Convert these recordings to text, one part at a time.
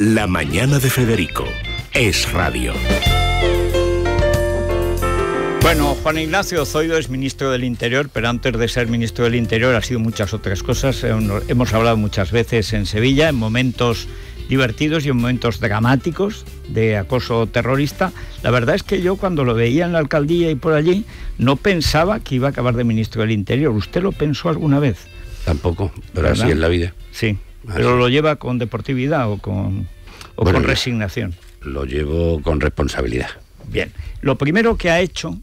La mañana de Federico es radio. Bueno, Juan Ignacio Zoido es ministro del Interior, pero antes de ser ministro del Interior ha sido muchas otras cosas. Eh, hemos hablado muchas veces en Sevilla, en momentos divertidos y en momentos dramáticos de acoso terrorista. La verdad es que yo cuando lo veía en la alcaldía y por allí no pensaba que iba a acabar de ministro del Interior. ¿Usted lo pensó alguna vez? Tampoco, pero así es la vida. Sí. Pero lo lleva con deportividad o con, o con resignación. Lo llevo con responsabilidad. Bien, lo primero que ha hecho,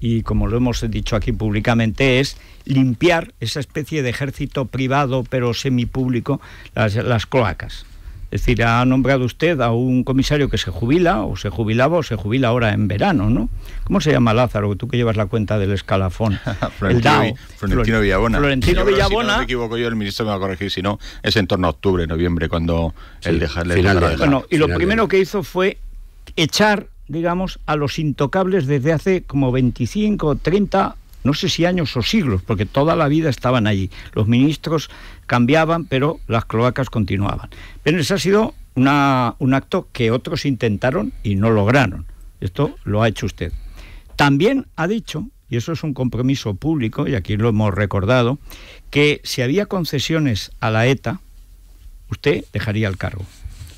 y como lo hemos dicho aquí públicamente, es limpiar esa especie de ejército privado pero semipúblico, las, las cloacas. Es decir, ha nombrado usted a un comisario que se jubila, o se jubilaba, o se jubila ahora en verano, ¿no? ¿Cómo se llama Lázaro? Tú que llevas la cuenta del escalafón. Florentino, el Florentino Villabona. Florentino Villabona. Si no me equivoco yo, el ministro me va a corregir, si no, es en torno a octubre, noviembre, cuando el él deja, final, Bueno, y lo primero que hizo fue echar digamos, a los intocables desde hace como 25 30 no sé si años o siglos, porque toda la vida estaban allí. Los ministros cambiaban, pero las cloacas continuaban. Pero ese ha sido una, un acto que otros intentaron y no lograron. Esto lo ha hecho usted. También ha dicho, y eso es un compromiso público, y aquí lo hemos recordado, que si había concesiones a la ETA, usted dejaría el cargo.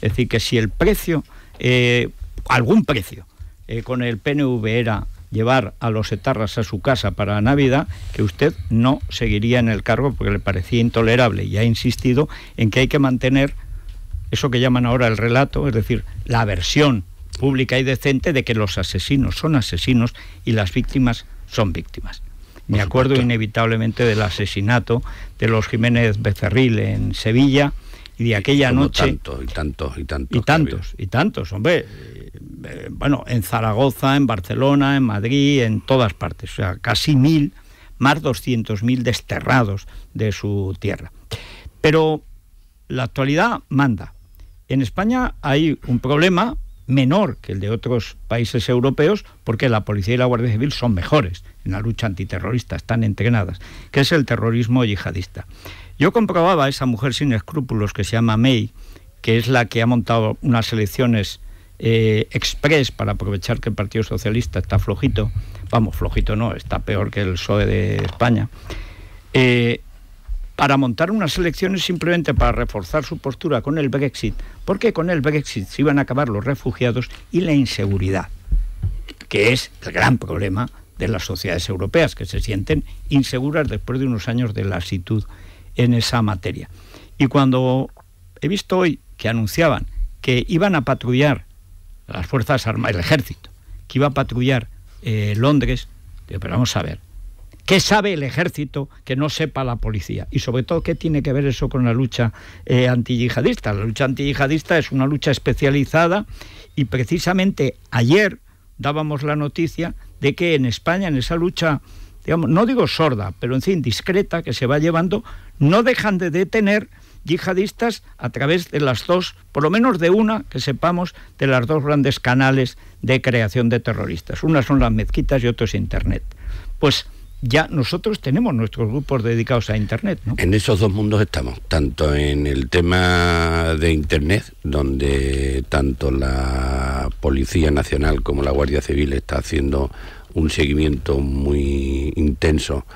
Es decir, que si el precio, eh, algún precio, eh, con el PNV era llevar a los etarras a su casa para Navidad, que usted no seguiría en el cargo porque le parecía intolerable y ha insistido en que hay que mantener eso que llaman ahora el relato, es decir, la versión pública y decente de que los asesinos son asesinos y las víctimas son víctimas. Me acuerdo inevitablemente del asesinato de los Jiménez Becerril en Sevilla y de aquella y noche. Tantos y tantos y tantos. Y tantos, y tantos, hombre. Eh, bueno, en Zaragoza, en Barcelona, en Madrid, en todas partes, o sea, casi mil, más mil desterrados de su tierra. Pero la actualidad manda. En España hay un problema menor que el de otros países europeos porque la policía y la Guardia Civil son mejores en la lucha antiterrorista, están entrenadas, que es el terrorismo yihadista. Yo comprobaba a esa mujer sin escrúpulos que se llama May, que es la que ha montado unas elecciones eh, express para aprovechar que el Partido Socialista está flojito, vamos, flojito no, está peor que el PSOE de España, eh, para montar unas elecciones simplemente para reforzar su postura con el Brexit, porque con el Brexit se iban a acabar los refugiados y la inseguridad, que es el gran problema de las sociedades europeas, que se sienten inseguras después de unos años de lasitud en esa materia. Y cuando he visto hoy que anunciaban que iban a patrullar las Fuerzas Armadas, el ejército, que iba a patrullar eh, Londres. pero vamos a ver, ¿qué sabe el ejército que no sepa la policía? Y sobre todo, ¿qué tiene que ver eso con la lucha eh, antiyihadista? La lucha antiyihadista es una lucha especializada y precisamente ayer dábamos la noticia de que en España, en esa lucha, digamos, no digo sorda, pero en fin, discreta que se va llevando, no dejan de detener yihadistas a través de las dos, por lo menos de una que sepamos, de las dos grandes canales de creación de terroristas. Una son las mezquitas y otro es Internet. Pues ya nosotros tenemos nuestros grupos dedicados a Internet. En esos dos mundos estamos, tanto en el tema de Internet, donde tanto la Policía Nacional como la Guardia Civil está haciendo un seguimiento muy intenso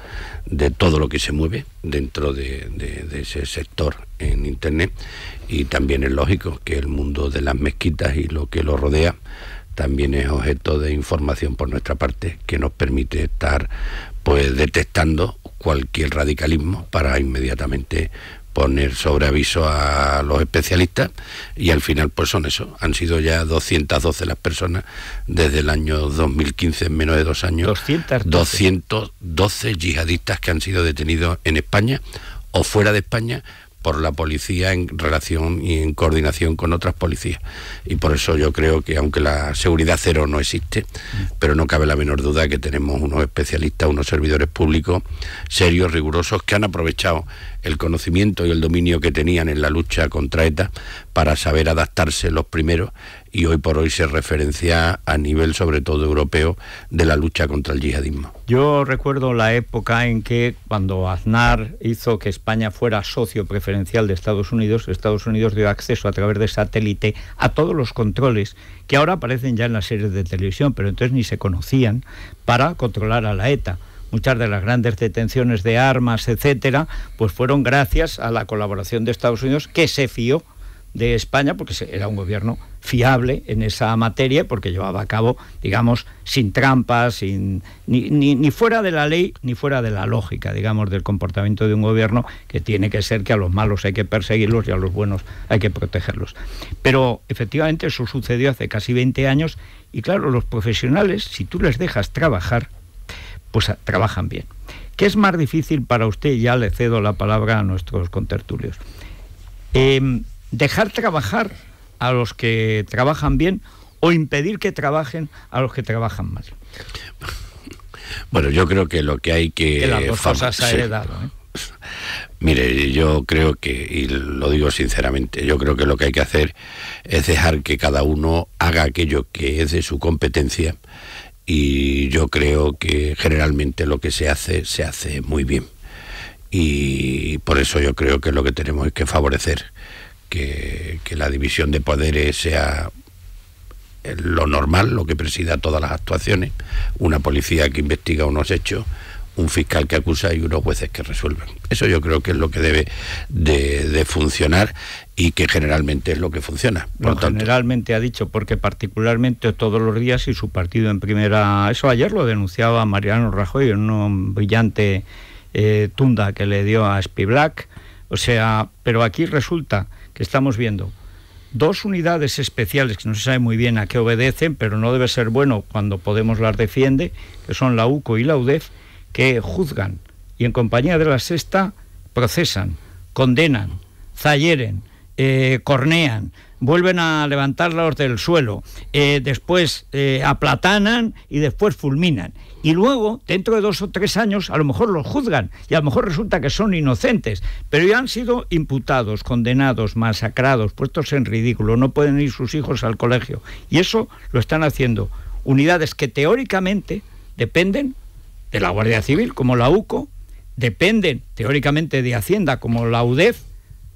de todo lo que se mueve dentro de, ese sector en Internet y también es lógico que el mundo de las mezquitas y lo que lo rodea también es objeto de información por nuestra parte que nos permite estar pues detectando cualquier radicalismo para inmediatamente poner sobre aviso a los especialistas y al final pues son eso, han sido ya 212 las personas desde el año 2015, en menos de dos años, 212, 212 yihadistas que han sido detenidos en España o fuera de España por la policía en relación y en coordinación con otras policías. Y por eso yo creo que aunque la seguridad cero no existe, pero no cabe la menor duda que tenemos unos especialistas, unos servidores públicos serios, rigurosos, que han aprovechado el conocimiento y el dominio que tenían en la lucha contra ETA para saber adaptarse los primeros y hoy por hoy se referencia a nivel sobre todo europeo de la lucha contra el yihadismo. Yo recuerdo la época en que cuando Aznar hizo que España fuera socio preferencial de Estados Unidos, Estados Unidos dio acceso a través de satélite a todos los controles que ahora aparecen ya en las series de televisión, pero entonces ni se conocían para controlar a la ETA muchas de las grandes detenciones de armas, etcétera, pues fueron gracias a la colaboración de Estados Unidos que se fió de España, porque era un gobierno fiable en esa materia, porque llevaba a cabo, digamos, sin trampas, sin, ni, ni, fuera de la ley, ni fuera de la lógica, digamos, del comportamiento de un gobierno que tiene que ser que a los malos hay que perseguirlos y a los buenos hay que protegerlos. Pero efectivamente eso sucedió hace casi 20 años y claro, los profesionales, si tú les dejas trabajar, pues ah, trabajan bien. ¿Qué es más difícil para usted? Ya le cedo la palabra a nuestros contertulios. Em, dejar trabajar a los que trabajan bien o impedir que trabajen a los que trabajan mal. Bueno, yo creo que lo que hay que... Mire, yo creo que, y lo digo sinceramente, yo creo que lo que hay que hacer es dejar que cada uno haga aquello que es de su competencia y yo creo que generalmente lo que se hace se hace muy bien. Y por eso yo creo que lo que tenemos es que favorecer que, la división de poderes sea lo normal, lo que presida todas las actuaciones, una policía que investiga unos hechos, un fiscal que acusa y unos jueces que resuelven. Eso yo creo que es lo que debe de, funcionar y que generalmente es lo que funciona. generalmente ha dicho, porque particularmente todos los días y su partido en primera... Eso ayer lo denunciaba Mariano Rajoy en un brillante eh, tunda que le dio a Black, O sea, pero aquí resulta que estamos viendo dos unidades especiales que no se sabe muy bien a qué obedecen, pero no debe ser bueno cuando Podemos las defiende, que son la UCO y la UDEF, que juzgan y en compañía de la sexta procesan, condenan, zayeren... Eh, cornean, vuelven a levantarlos del suelo, eh, después eh, aplatanan y después fulminan. Y luego, dentro de dos o tres años, a lo mejor los juzgan y a lo mejor resulta que son inocentes, pero ya han sido imputados, condenados, masacrados, puestos en ridículo, no pueden ir sus hijos al colegio. Y eso lo están haciendo unidades que teóricamente dependen de la Guardia Civil, como la UCO, dependen teóricamente de Hacienda, como la UDEF,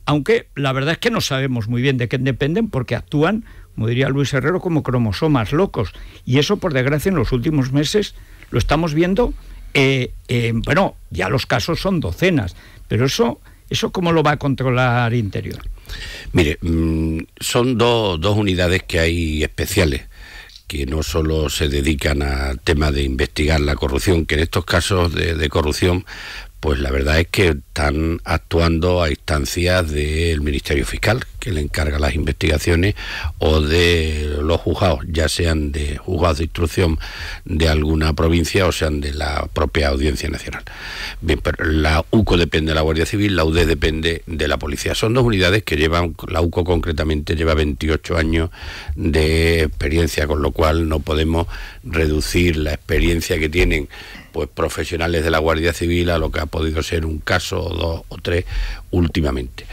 aunque la verdad es que no sabemos muy bien de qué dependen porque actúan, como diría Luis Herrero, como cromosomas locos. Y eso, por desgracia, en los últimos meses lo estamos viendo. Eh, bueno, ya los casos son docenas, pero eso, eso cómo lo va a controlar Interior. Mire, mm, son dos unidades que hay especiales que no solo se dedican al tema de investigar la corrupción, que en estos casos de corrupción pues la verdad es que están actuando a instancias del Ministerio Fiscal, que le encarga las investigaciones, o de los juzgados, ya sean de juzgados de instrucción de alguna provincia o sean de la propia Audiencia Nacional. Bien, pero la UCO depende de la Guardia Civil, la UD depende de la policía. Son dos unidades que llevan, la UCO concretamente lleva 28 años de experiencia, con lo cual no podemos reducir la experiencia que tienen pues, profesionales de la Guardia Civil a lo que ha podido ser un caso o dos o tres últimamente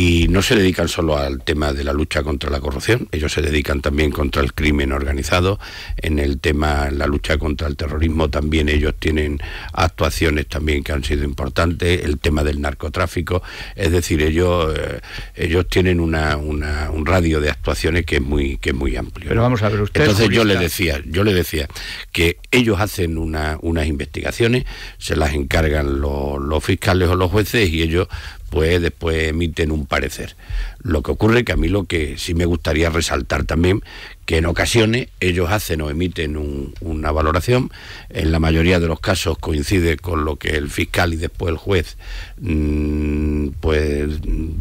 y no se dedican solo al tema de la lucha contra la corrupción, ellos se dedican también contra el crimen organizado, en el tema, la lucha contra el terrorismo también ellos tienen actuaciones también que han sido importantes, el tema del narcotráfico, es decir, ellos, eh, ellos tienen una, un radio de actuaciones que es muy, que es muy amplio. Pero vamos a ver usted. Entonces yo le decía, yo le decía que ellos hacen una, unas investigaciones, se las encargan los, los fiscales o los jueces y ellos pues después emiten un parecer. Lo que ocurre que a mí lo que sí me gustaría resaltar también, que en ocasiones ellos hacen o emiten una valoración, en la mayoría de los casos coincide con lo que el fiscal y después el juez mm, pues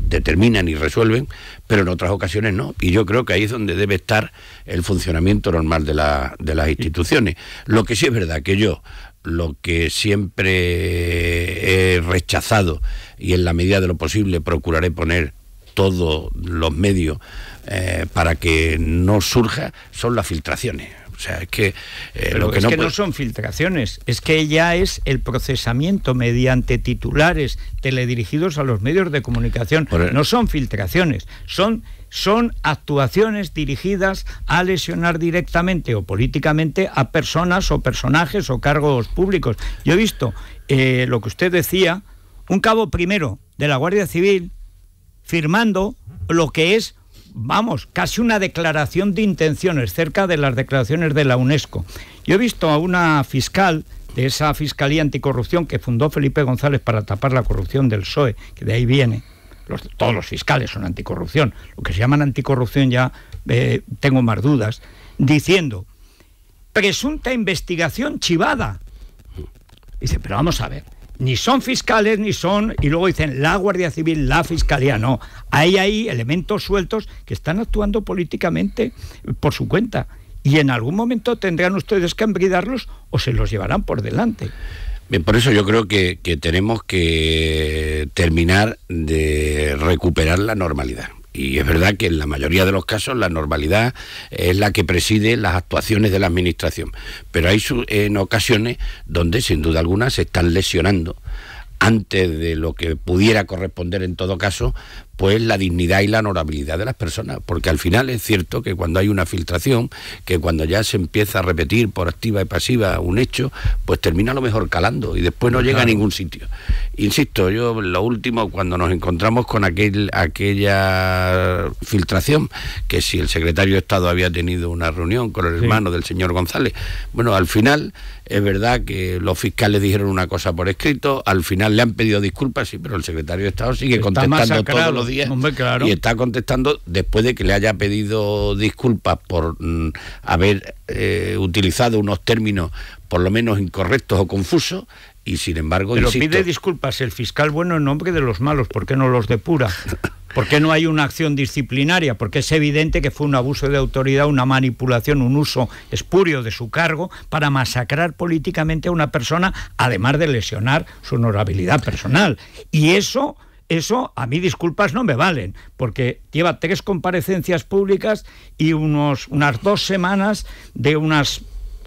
determinan y resuelven, pero en otras ocasiones no. Y yo creo que ahí es donde debe estar el funcionamiento normal de, de las instituciones. Lo que sí es verdad que yo lo que siempre he rechazado y en la medida de lo posible procuraré poner todos los medios eh, para que no surja son las filtraciones. O sea, es que eh, es no que no son filtraciones, es que ya es el procesamiento mediante titulares teledirigidos a los medios de comunicación. E- no son filtraciones, son son actuaciones dirigidas a lesionar directamente o políticamente a personas o personajes o cargos públicos. Yo he visto eh, lo que usted decía, un cabo primero de la Guardia Civil firmando lo que es vamos, casi una declaración de intenciones, cerca de las declaraciones de la UNESCO. Yo he visto a una fiscal de esa Fiscalía Anticorrupción que fundó Felipe González para tapar la corrupción del PSOE, que de ahí viene, todos los fiscales son anticorrupción, lo que se llaman anticorrupción ya eh, tengo más dudas, diciendo presunta investigación chivada. Dice, pero vamos a ver, ni son fiscales ni son, y luego dicen la Guardia Civil, la Fiscalía, no. Hay ahí elementos sueltos que están actuando políticamente por su cuenta. Y en algún momento tendrán ustedes que embridarlos o se los llevarán por delante por eso yo creo que, que tenemos que terminar de recuperar la normalidad y es verdad que en la mayoría de los casos la normalidad es la que preside las actuaciones de la Administración, pero hay en ocasiones donde sin duda alguna se están lesionando antes de lo que pudiera corresponder en todo caso pues la dignidad y la honorabilidad de las personas, porque al final es cierto que cuando hay una filtración, que cuando ya se empieza a repetir por activa y pasiva un hecho, pues termina a lo mejor calando y después no llega a ningún sitio. Insisto, yo lo último cuando nos encontramos con aquel aquella filtración que si el secretario de Estado había tenido una reunión con el hermano del señor González, bueno, al final es verdad que los fiscales dijeron una cosa por escrito, al final le han pedido disculpas, sí, pero el secretario de Estado sigue contestando y está contestando después de que le haya pedido disculpas por mm, haber eh, utilizado unos términos por lo menos incorrectos o confusos, y sin embargo. Pero pide disculpas el fiscal bueno en nombre de los malos, ¿por qué no los depura? ¿Por qué no hay una acción disciplinaria? Porque es evidente que fue un abuso de autoridad, una manipulación, un uso espurio de su cargo para masacrar políticamente a una persona, además de lesionar su honorabilidad personal. Y eso eso a mí disculpas no me valen, porque lleva tres comparecencias públicas y unos, unas dos semanas de unas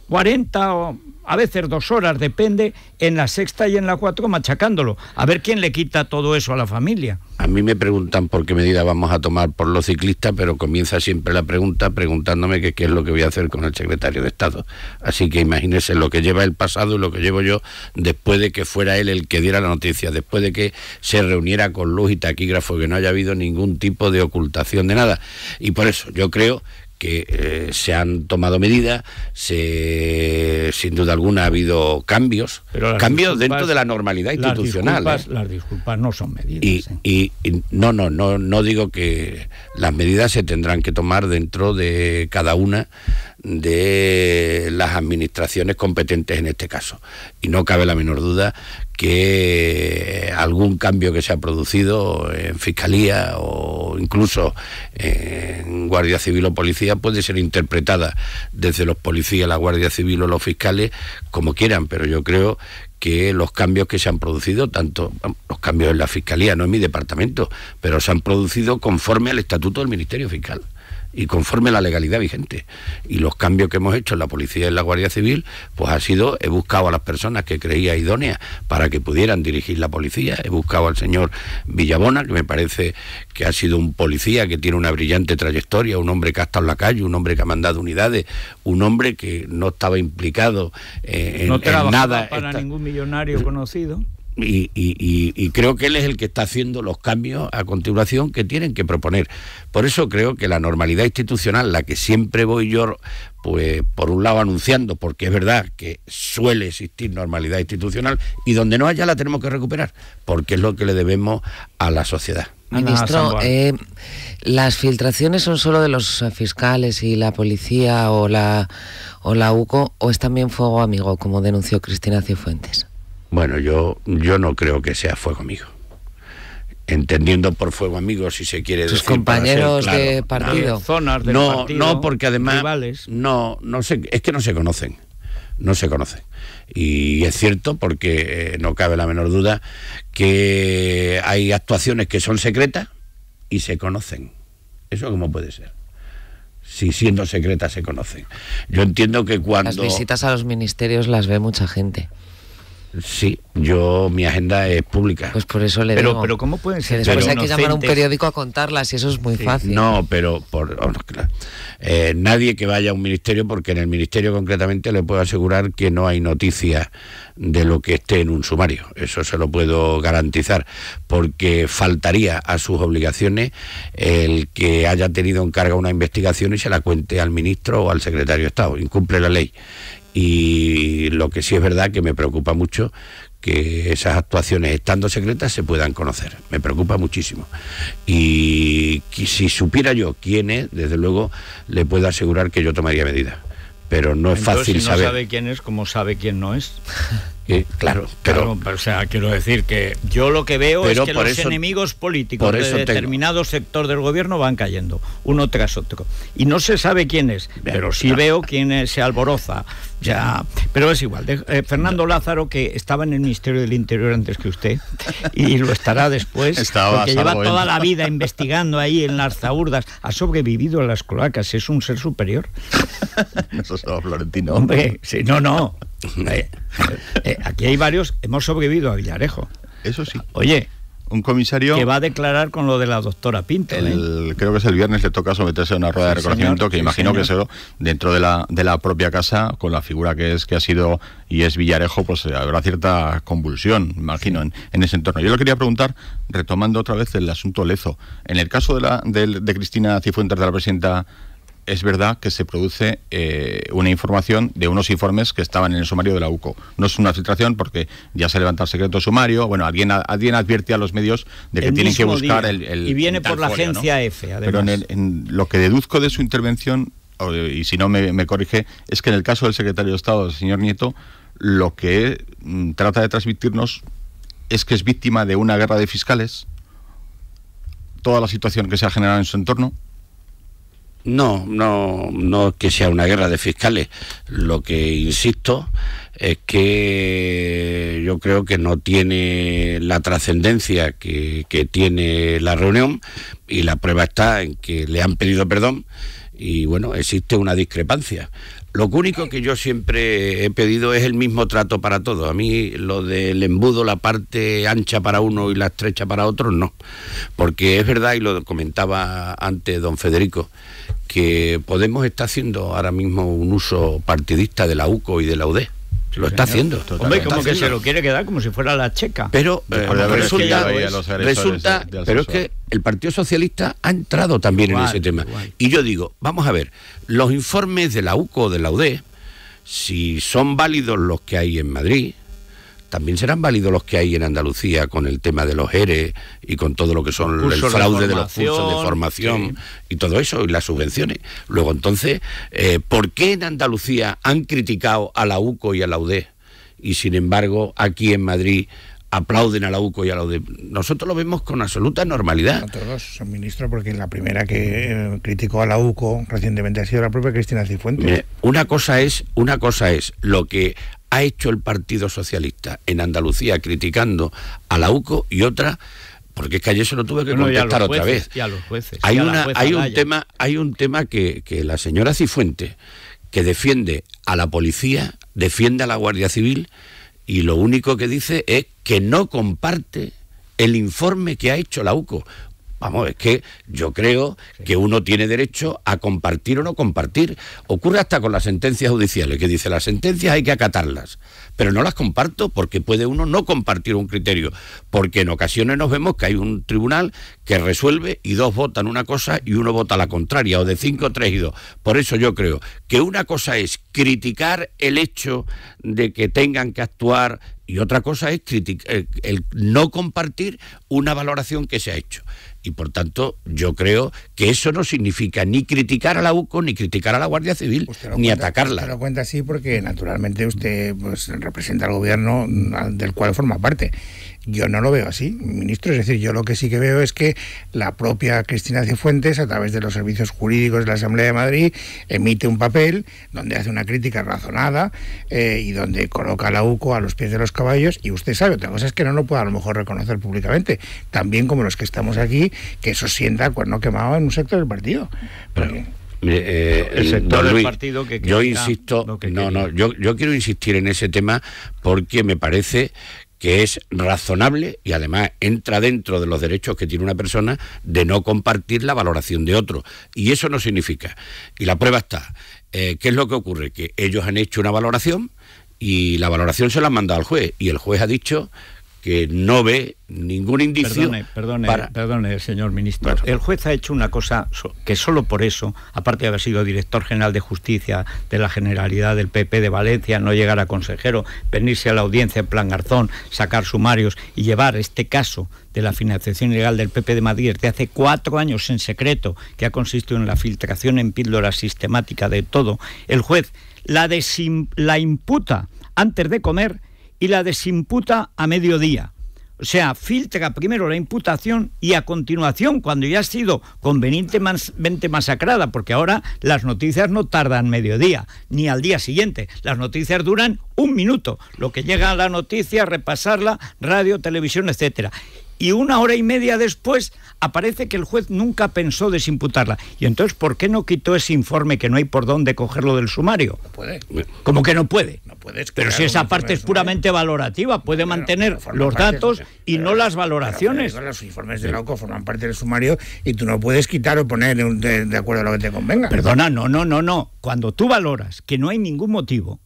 40 o a veces dos horas, depende, en la sexta y en la cuatro machacándolo. A ver quién le quita todo eso a la familia. A mí me preguntan por qué medida vamos a tomar por los ciclistas, pero comienza siempre la pregunta preguntándome qué es lo que voy a hacer con el secretario de Estado. Así que imagínense lo que lleva el pasado y lo que llevo yo después de que fuera él el que diera la noticia, después de que se reuniera con luz y taquígrafo, que no haya habido ningún tipo de ocultación de nada. Y por eso yo creo que eh, se han tomado medidas, se, sin duda alguna ha habido cambios, cambios dentro de la normalidad institucional. ¿eh? Las disculpas, no son medidas. ¿eh? Y, no, no, no, no digo que las medidas se tendrán que tomar dentro de cada una de las administraciones competentes en este caso. Y no cabe la menor duda que algún cambio que se ha producido en fiscalía o incluso en guardia civil o policía puede ser interpretada desde los policías, la guardia civil o los fiscales como quieran, pero yo creo que los cambios que se han producido, tanto los cambios en la fiscalía, no en mi departamento, pero se han producido conforme al estatuto del Ministerio Fiscal y conforme a la legalidad vigente. Y los cambios que hemos hecho en la policía y en la Guardia Civil, pues ha sido, he buscado a las personas que creía idóneas para que pudieran dirigir la policía, he buscado al señor Villabona, que me parece que ha sido un policía que tiene una brillante trayectoria, un hombre que ha estado en la calle, un hombre que ha mandado unidades, un hombre que no estaba implicado eh, en, no nada. Para ningún millonario conocido. Y, creo que él es el que está haciendo los cambios a continuación que tienen que proponer. Por eso creo que la normalidad institucional, la que siempre voy yo, pues por un lado anunciando, porque es verdad que suele existir normalidad institucional, y donde no haya la tenemos que recuperar, porque es lo que le debemos a la sociedad. Ministro, eh, ¿las filtraciones son solo de los fiscales y la policía o la, o la UCO o es también fuego amigo, como denunció Cristina Cifuentes? Bueno, yo, yo no creo que sea fuego amigo. Entendiendo por fuego amigo, si se quiere decir. compañeros de partido. No, zonas no, partido, no, porque además. No, no sé, es que no se conocen. No se conocen. Y es cierto, porque eh, no cabe la menor duda, que hay actuaciones que son secretas y se conocen. ¿Eso cómo puede ser? si siendo secretas se conocen. Yo entiendo que cuando... Las visitas a los ministerios las ve mucha gente. Sí, yo mi agenda es pública. Pues por eso le pero, digo. Pero cómo pueden ser. hay que llamar a un periódico a contarlas y eso es muy fácil. No, pero por oh, eh, nadie que vaya a un ministerio, porque en el ministerio concretamente le puedo asegurar que no hay noticia de lo que esté en un sumario. Eso se lo puedo garantizar, porque faltaría a sus obligaciones el que haya tenido en carga una investigación y se la cuente al ministro o al secretario de Estado. Incumple la ley y lo que sí es verdad que me preocupa mucho que esas actuaciones estando secretas se puedan conocer. Me preocupa muchísimo. Y si supiera yo quién es, desde luego le puedo asegurar que yo tomaría medidas. Pero no es fácil saber. sabe quién es, como sabe quién no es? claro, pero, o sea, quiero decir que yo lo que veo es que los enemigos políticos de determinado sector del gobierno van cayendo, uno tras otro. Y no se sabe quién es, pero pues sí veo quién se alboroza. Ya, pero es igual. Eh, Fernando Lázaro, que estaba en el Ministerio del Interior antes que usted, y lo estará después, estaba, porque lleva toda la vida investigando ahí en las zaurdas, ha sobrevivido a las cloacas, es un ser superior. Eso estaba Florentino. Hombre, sí, no, no. Eh, eh, aquí hay varios, hemos sobrevivido a Villarejo. Eso sí. Oye, un comisario que va a declarar con lo de la doctora Pinto. ¿eh? Creo que es el viernes le toca someterse a una rueda de reconocimiento que imagino que será dentro de la, de la propia casa con la figura que es que ha sido y es Villarejo, pues habrá cierta convulsión, imagino, en, ese entorno. Yo le quería preguntar, retomando otra vez el asunto Lezo, en el caso de, la, Cristina Cifuentes, de la presidenta es verdad que se produce eh, una información de unos informes que estaban en el sumario de la UCO. No es una filtración porque ya se levanta el secreto sumario. Bueno, alguien, alguien advierte a los medios de que tienen que buscar el, Y viene por la agencia EFE Pero en, lo que deduzco de su intervención, y si no me, corrige, es que en el caso del secretario de Estado, el señor Nieto, lo que mm, trata de transmitirnos es que es víctima de una guerra de fiscales, toda la situación que se ha generado en su entorno, no, no, no que sea una guerra de fiscales. Lo que insisto es que yo creo que no tiene la trascendencia que tiene la reunión y la prueba está en que le han pedido perdón y bueno, existe una discrepancia. Lo único que yo siempre he pedido es el mismo trato para todos. A mí lo del embudo, la parte ancha para uno y la estrecha para otro, no. Porque es verdad, y lo comentaba antes don Federico, que Podemos está haciendo ahora mismo un uso partidista de la UCO y de la UDE lo está haciendo. Hombre, como que se lo quiere quedar como si fuera la checa. Pero eh, resulta, que pero es que el Partido Socialista ha entrado también en ese tema. Y yo digo, vamos a ver, los informes de la UCO o de la UDE, si son válidos los que hay en Madrid, también serán válidos los que hay en Andalucía con el tema de los ERE y con todo lo que son el fraude de, los cursos de formación y todo eso, y las subvenciones. Luego, entonces, eh, ¿por qué en Andalucía han criticado a la UCO y a la UDE? Y sin embargo, aquí en Madrid aplauden a la UCO y a la UDEP. Nosotros lo vemos con absoluta normalidad. A todos, ministro, porque la primera que eh, criticó a la UCO recientemente ha sido la propia Cristina Cifuentes. Una cosa es, una cosa es lo que ha hecho el Partido Socialista en Andalucía criticando a la UCO y otra porque es que ayer se lo tuve que contestar otra vez. Hay, una, hay, un tema, hay un tema que, que la señora Cifuentes que defiende a la policía, defiende a la Guardia Civil, y lo único que dice es que no comparte el informe que ha hecho la UCO. Vamos, es que yo creo que uno tiene derecho a compartir o no compartir. Ocurre hasta con las sentencias judiciales, que dice las sentencias hay que acatarlas, pero no las comparto porque puede uno no compartir un criterio, porque en ocasiones nos vemos que hay un tribunal que resuelve y dos votan una cosa y uno vota la contraria, o de cinco, tres y dos. Por eso yo creo que una cosa es criticar el hecho de que tengan que actuar y otra cosa es eh, el, no compartir una valoración que se ha hecho. Y por tanto, yo creo que eso no significa ni criticar a la UCO, ni criticar a la Guardia Civil, ni atacarla. lo cuenta así porque naturalmente usted pues, representa al gobierno mm, del cual forma parte. Yo no lo veo así, ministro. Es decir, yo lo que sí que veo es que la propia Cristina Cifuentes, a través de los servicios jurídicos de la Asamblea de Madrid, emite un papel donde hace una crítica razonada eh, y donde coloca a la UCO a los pies de los caballos. Y usted sabe, otra cosa es que no lo pueda a lo mejor reconocer públicamente. También como los que estamos aquí, que eso sienta cuerno quemado en un sector del partido. Eh, el sector del partido que yo insisto no no yo, yo quiero insistir en ese tema porque me parece que es razonable y además entra dentro de los derechos que tiene una persona de no compartir la valoración de otro. Y eso no significa. Y la prueba está. Eh, ¿Qué es lo que ocurre? Que ellos han hecho una valoración y la valoración se la han mandado al juez y el juez ha dicho que no ve ningún indicio. Perdone, perdone, perdone señor ministro. El juez ha hecho una cosa que solo por eso, aparte de haber sido director general de justicia de la Generalidad del PP de Valencia, no llegar a consejero, venirse a la audiencia en plan Garzón, sacar sumarios y llevar este caso de la financiación ilegal del PP de Madrid de hace cuatro años en secreto, que ha consistido en la filtración en píldora sistemática de todo, el juez la, la imputa antes de comer y la desimputa a mediodía. O sea, filtra primero la imputación y a continuación, cuando ya ha sido convenientemente masacrada, porque ahora las noticias no tardan mediodía ni al día siguiente, las noticias duran un minuto, lo que llega a la noticia, repasarla, radio, televisión, etcétera y una hora y media después aparece que el juez nunca pensó desimputarla. Y entonces, ¿por qué no quitó ese informe que no hay por dónde cogerlo del sumario? No puede. Como que no puede. No puedes Pero si esa parte es puramente valorativa, puede mantener los datos y no las valoraciones. los informes de loco forman parte del sumario y tú no puedes quitar o poner de, de acuerdo a lo que te convenga. Perdona, no, no, no, no. Cuando tú valoras que no hay ningún motivo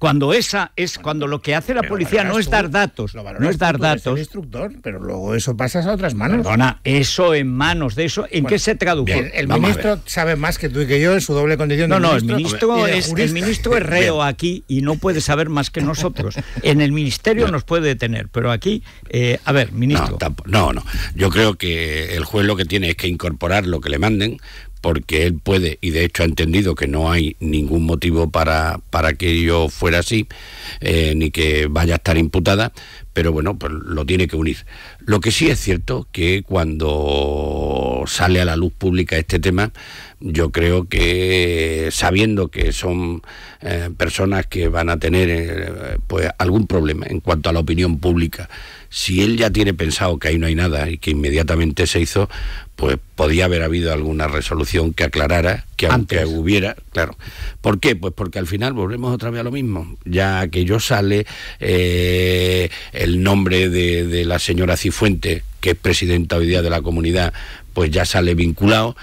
cuando esa es cuando lo que hace la policía no es dar datos, no es dar datos. El instructor, pero luego eso pasa a otras manos. Perdona, eso en manos de eso, ¿en qué se traduce? el, ministro sabe más que tú y que yo en su doble condición. No, no, el ministro es el ministro es reo aquí y no puede saber más que nosotros. En el ministerio nos puede detener, pero aquí, eh, a ver, ministro. no, no, Yo creo que el juez lo que tiene es que incorporar lo que le manden, porque él puede, y de hecho ha entendido que no hay ningún motivo para, que yo fuera así, eh, ni que vaya a estar imputada, pero bueno, pues lo tiene que unir. Lo que sí es cierto que cuando sale a la luz pública este tema, yo creo que sabiendo que son eh, personas que van a tener eh, pues algún problema en cuanto a la opinión pública, si él ya tiene pensado que ahí no hay nada y que inmediatamente se hizo, pues podía haber habido alguna resolución que aclarara que aunque Antes. hubiera, claro. ¿Por qué? Pues porque al final volvemos otra vez a lo mismo. Ya que yo sale eh, el nombre de, de la señora Cifuente, que es presidenta hoy día de la comunidad, pues ya sale vinculado.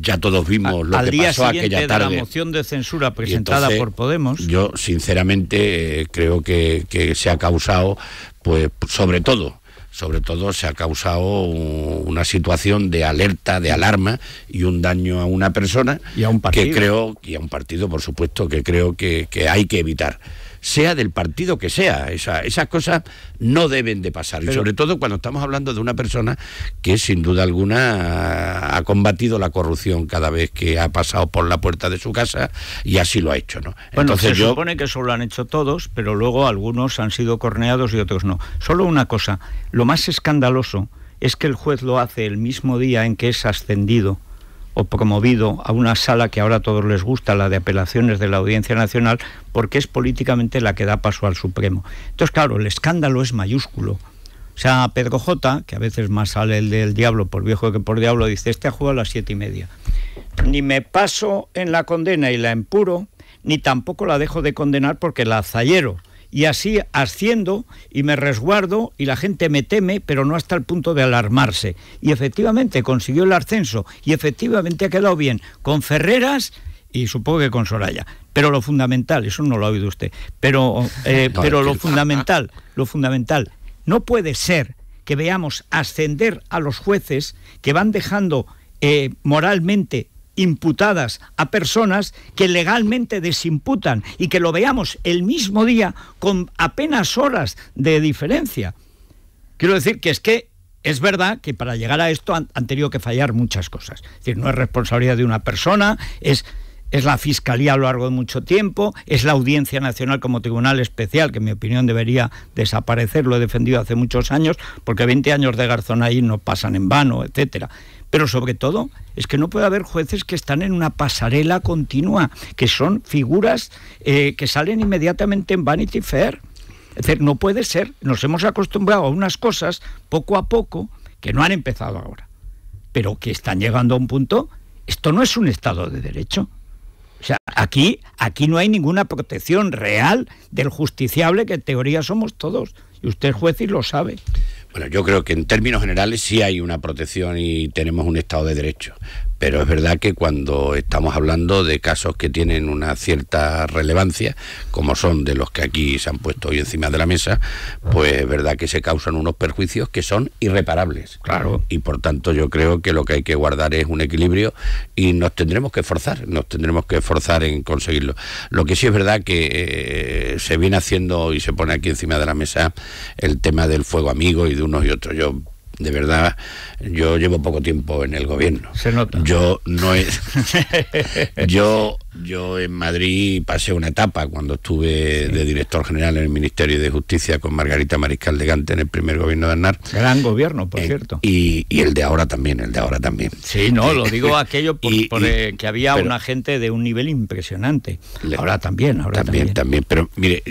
Ya todos vimos lo que pasó aquella tarde. la moción de censura presentada por Podemos. Yo, sinceramente, eh, creo que, se ha causado, pues, sobre todo. Sobre todo se ha causado una situación de alerta, de alarma y un daño a una persona y a un partido. que creo y a un partido, por supuesto, que creo que hay que evitar sea del partido que sea. Esa, esas cosas no deben de pasar. y sobre todo cuando estamos hablando de una persona que sin duda alguna ha combatido la corrupción cada vez que ha pasado por la puerta de su casa y así lo ha hecho. ¿no? Entonces se supone que eso lo han hecho todos, pero luego algunos han sido corneados y otros no. Solo una cosa, lo más escandaloso es que el juez lo hace el mismo día en que es ascendido o promovido a una sala que ahora a todos les gusta, la de apelaciones de la Audiencia Nacional, porque es políticamente la que da paso al Supremo. Entonces, claro, el escándalo es mayúsculo. O sea, Pedro J, que a veces más sale el del diablo por viejo que por diablo, dice, este ha jugado a las siete y media. Ni me paso en la condena y la empuro, ni tampoco la dejo de condenar porque la zayero y así asciendo y me resguardo y la gente me teme, pero no hasta el punto de alarmarse. Y efectivamente consiguió el ascenso y efectivamente ha quedado bien con Ferreras y supongo que con Soraya. Pero lo fundamental, eso no lo ha oído usted, pero, eh, pero lo fundamental, lo fundamental, no puede ser que veamos ascender a los jueces que van dejando eh, moralmente imputadas a personas que legalmente desimputan y que lo veamos el mismo día con apenas horas de diferencia. Quiero decir que es que es verdad que para llegar a esto han, tenido que fallar muchas cosas. Es decir, no es responsabilidad de una persona, es, es la Fiscalía a lo largo de mucho tiempo, es la Audiencia Nacional como Tribunal Especial, que en mi opinión debería desaparecer, lo he defendido hace muchos años, porque 20 años de Garzón ahí no pasan en vano, etcétera. Pero sobre todo es que no puede haber jueces que están en una pasarela continua, que son figuras eh, que salen inmediatamente en Vanity Fair. Es decir, no puede ser. Nos hemos acostumbrado a unas cosas poco a poco que no han empezado ahora, pero que están llegando a un punto. Esto no es un Estado de Derecho. O sea, aquí, aquí no hay ninguna protección real del justiciable que en teoría somos todos. Y usted es juez y lo sabe. Bueno, yo creo que en términos generales sí hay una protección y tenemos un Estado de Derecho, pero es verdad que cuando estamos hablando de casos que tienen una cierta relevancia, como son de los que aquí se han puesto hoy encima de la mesa, pues es verdad que se causan unos perjuicios que son irreparables. Claro. Y por tanto yo creo que lo que hay que guardar es un equilibrio y nos tendremos que forzar, nos tendremos que forzar en conseguirlo. Lo que sí es verdad que eh, se viene haciendo y se pone aquí encima de la mesa el tema del fuego amigo y de unos y otros de verdad, yo llevo poco tiempo en el gobierno. Se nota. Yo no es... yo, yo en Madrid pasé una etapa cuando estuve de director general en el Ministerio de Justicia con Margarita Mariscal de Gante en el primer gobierno de Aznar. Gran gobierno, por eh, cierto. Y, el de ahora también, el de ahora también. Sí, no, lo digo aquello porque eh, que había una gente de un nivel impresionante. Ahora también, ahora también. También, también. Pero mire,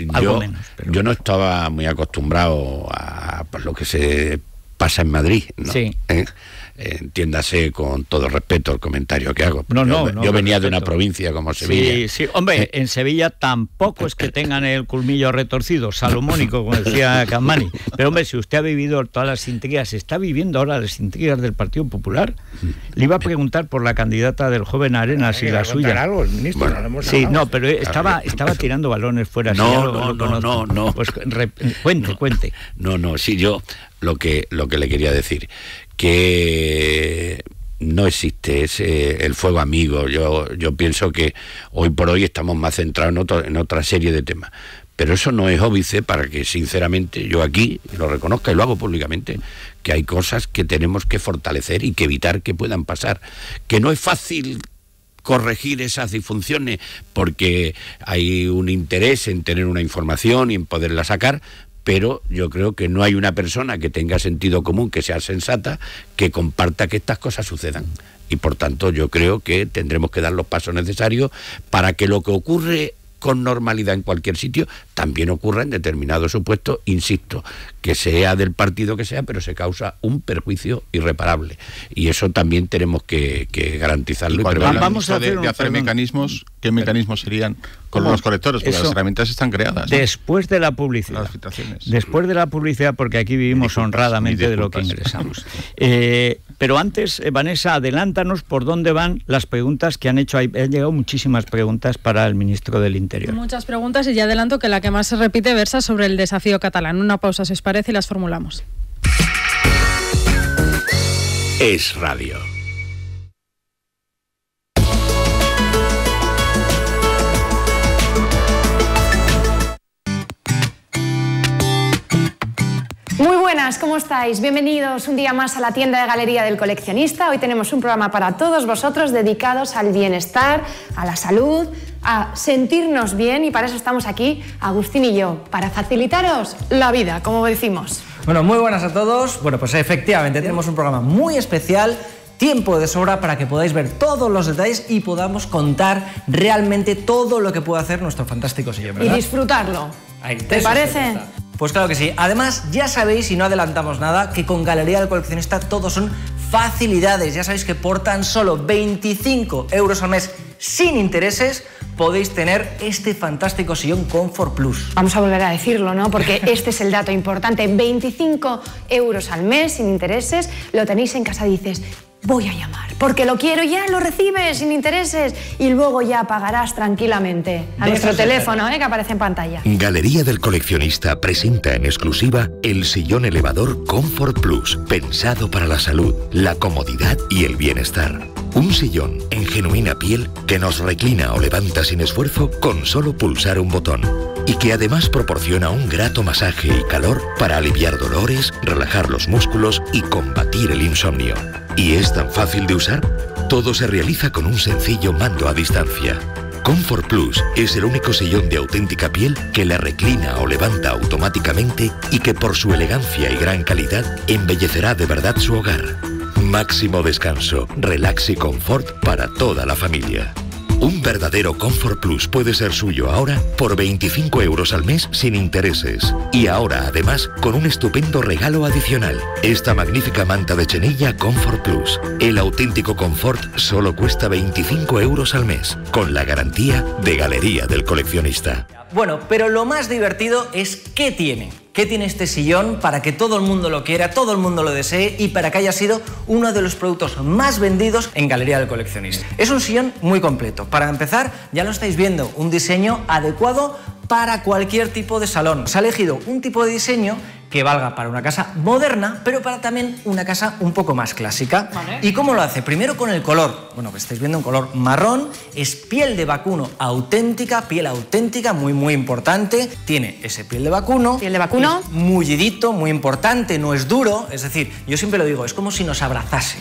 yo, no estaba muy acostumbrado a lo que se pasa en Madrid, ¿no? ¿Eh? entiéndase con todo respeto el comentario que hago. No, no, yo, venía de una provincia como Sevilla. Sí, hombre, eh, en Sevilla tampoco es que tengan el culmillo retorcido, salomónico, como decía Camani. Pero hombre, si usted ha vivido todas las intrigas, está viviendo ahora las intrigas del Partido Popular, mm. le iba a preguntar por la candidata del joven Arenas y la suya. sí, no, pero estaba, estaba tirando balones fuera. No, no, no, no, no, Pues cuente, cuente. No, no, sí, yo lo que, lo que le quería decir, que no existe ese, el fuego amigo. Yo, yo pienso que hoy por hoy estamos más centrados en, en otra serie de temas. Pero eso no es óbice para que, sinceramente, yo aquí lo reconozca y lo hago públicamente, que hay cosas que tenemos que fortalecer y que evitar que puedan pasar. Que no es fácil corregir esas disfunciones porque hay un interés en tener una información y en poderla sacar, pero yo creo que no hay una persona que tenga sentido común, que sea sensata, que comparta que estas cosas sucedan. Y por tanto yo creo que tendremos que dar los pasos necesarios para que lo que ocurre con normalidad en cualquier sitio, también ocurra en determinados supuestos, insisto, que sea del partido que sea, pero se causa un perjuicio irreparable. Y eso también tenemos que, garantizarlo. Y vamos a hacer mecanismos, ¿qué mecanismos serían con los colectores? Porque las herramientas están creadas. Después de la publicidad. después de la publicidad, porque aquí vivimos honradamente de lo que ingresamos. Eh, pero antes, eh, Vanessa, adelántanos por dónde van las preguntas que han hecho. Han llegado muchísimas preguntas para el ministro del Interior. Muchas preguntas y ya adelanto que la que más se repite versa sobre el desafío catalán. Una pausa, si os parece, y las formulamos. Es radio. Muy buenas, ¿cómo estáis? Bienvenidos un día más a la tienda de galería del coleccionista. Hoy tenemos un programa para todos vosotros dedicados al bienestar, a la salud, a sentirnos bien y para eso estamos aquí, Agustín y yo, para facilitaros la vida, como decimos. Bueno, muy buenas a todos. Bueno, pues efectivamente tenemos un programa muy especial tiempo de sobra para que podáis ver todos los detalles y podamos contar realmente todo lo que puede hacer nuestro fantástico sillón. Y disfrutarlo. ¿Te parece? Pues claro que sí. Además, ya sabéis, y no adelantamos nada, que con Galería del Coleccionista todo son facilidades. Ya sabéis que por tan solo 25 euros al mes sin intereses podéis tener este fantástico sillón Comfort Plus. Vamos a volver a decirlo, ¿no? Porque este es el dato importante. 25 euros al mes sin intereses, lo tenéis en casa, dices, voy a llamar, porque lo quiero ya, lo recibes sin intereses y luego ya pagarás tranquilamente a nuestro teléfono ¿eh? que aparece en pantalla. Galería del Coleccionista presenta en exclusiva el sillón elevador Comfort Plus, pensado para la salud, la comodidad y el bienestar. Un sillón en genuina piel que nos reclina o levanta sin esfuerzo con solo pulsar un botón. Y que además proporciona un grato masaje y calor para aliviar dolores, relajar los músculos y combatir el insomnio. Y es tan fácil de usar. Todo se realiza con un sencillo mando a distancia. Comfort Plus es el único sillón de auténtica piel que la reclina o levanta automáticamente y que por su elegancia y gran calidad embellecerá de verdad su hogar. Máximo descanso, relax y confort para toda la familia. Un verdadero Comfort Plus puede ser suyo ahora por 25 euros al mes sin intereses. Y ahora, además, con un estupendo regalo adicional. Esta magnífica manta de Chenilla Comfort Plus. El auténtico confort solo cuesta 25 euros al mes, con la garantía de Galería del Coleccionista. Bueno, pero lo más divertido es qué tiene. ¿Qué tiene este sillón para que todo el mundo lo quiera, todo el mundo lo desee y para que haya sido uno de los productos más vendidos en Galería del Coleccionista? Es un sillón muy completo. Para empezar, ya lo estáis viendo, un diseño adecuado para cualquier tipo de salón. Se ha elegido un tipo de diseño que valga para una casa moderna, pero para también una casa un poco más clásica. ¿Y cómo lo hace? Primero con el color. Bueno, que estáis viendo un color marrón, es piel de vacuno auténtica, piel auténtica, muy, muy importante. Tiene ese piel de vacuno. Piel de vacuno. Mullidito, muy importante, no es duro. Es decir, yo siempre lo digo, es como si nos abrazase.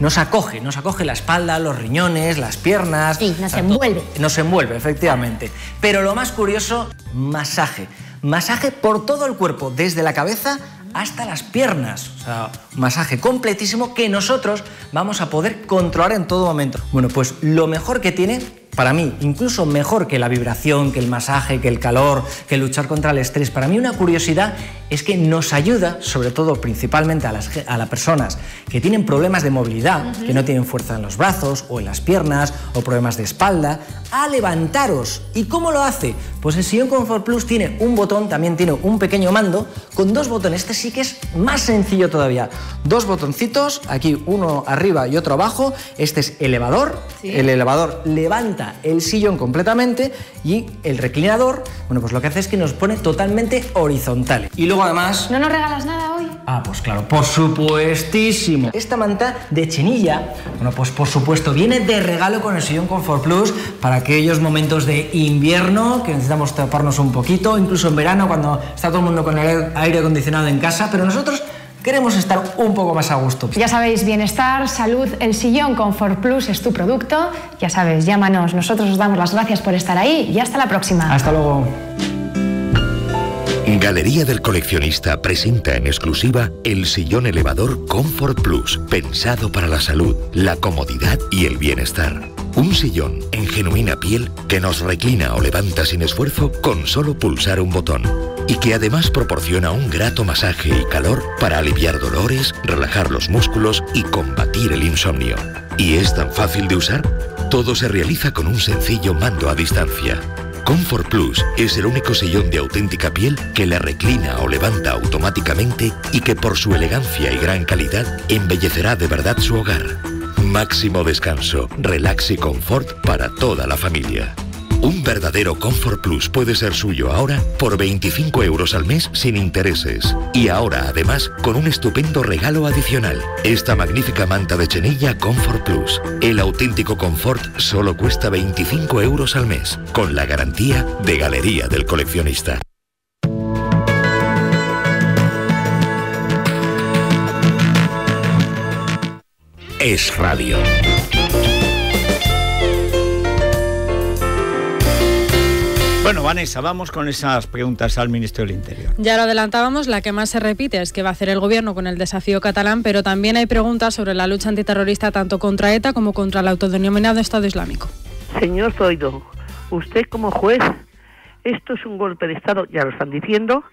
nos acoge, nos acoge la espalda, los riñones, las piernas. Sí, nos envuelve. Nos envuelve, efectivamente. Pero lo más curioso, masaje. Masaje por todo el cuerpo, desde la cabeza hasta las piernas. O sea, masaje completísimo que nosotros vamos a poder controlar en todo momento. Bueno, pues lo mejor que tiene, para mí, incluso mejor que la vibración, que el masaje, que el calor, que luchar contra el estrés, para mí una curiosidad es que nos ayuda, sobre todo principalmente a las, a las personas que tienen problemas de movilidad, que no tienen fuerza en los brazos o en las piernas o problemas de espalda, a levantaros. ¿Y cómo lo hace? Pues el sillón Comfort Plus tiene un botón, también tiene un pequeño mando con dos botones. Este sí que es más sencillo todavía. Dos botoncitos, aquí uno arriba y otro abajo. Este es elevador. El elevador levanta el sillón completamente y el reclinador, bueno, pues lo que hace es que nos pone totalmente horizontales. Y luego además. ¿No nos regalas nada hoy? Ah, pues claro, por supuestísimo. Esta manta de chenilla, bueno, pues por supuesto, viene de regalo con el sillón Comfort Plus para aquellos momentos de invierno que necesitamos taparnos un poquito, incluso en verano cuando está todo el mundo con el aire acondicionado en casa, pero nosotros queremos estar un poco más a gusto. Ya sabéis, bienestar, salud, el sillón Comfort Plus es tu producto. Ya sabes, llámanos. Nosotros os damos las gracias por estar ahí y hasta la próxima. Hasta luego. Galería del Coleccionista presenta en exclusiva el sillón elevador Comfort Plus, pensado para la salud, la comodidad y el bienestar. Un sillón en genuina piel que nos reclina o levanta sin esfuerzo con solo pulsar un botón y que además proporciona un grato masaje y calor para aliviar dolores, relajar los músculos y combatir el insomnio. Y es tan fácil de usar, todo se realiza con un sencillo mando a distancia. Comfort Plus es el único sillón de auténtica piel que la reclina o levanta automáticamente y que por su elegancia y gran calidad embellecerá de verdad su hogar. Máximo descanso, relax y confort para toda la familia. Un verdadero Comfort Plus puede ser suyo ahora por 25 euros al mes sin intereses. Y ahora, además, con un estupendo regalo adicional. Esta magnífica manta de Chenilla Comfort Plus. El auténtico confort solo cuesta 25 euros al mes, con la garantía de Galería del Coleccionista. Es Radio. Bueno, Vanessa, vamos con esas preguntas al Ministerio del Interior. Ya lo adelantábamos, la que más se repite es que va a hacer el gobierno con el desafío catalán, pero también hay preguntas sobre la lucha antiterrorista tanto contra ETA como contra el autodenominado Estado Islámico. Señor Zoido, usted como juez, esto es un golpe de Estado, ya lo están diciendo,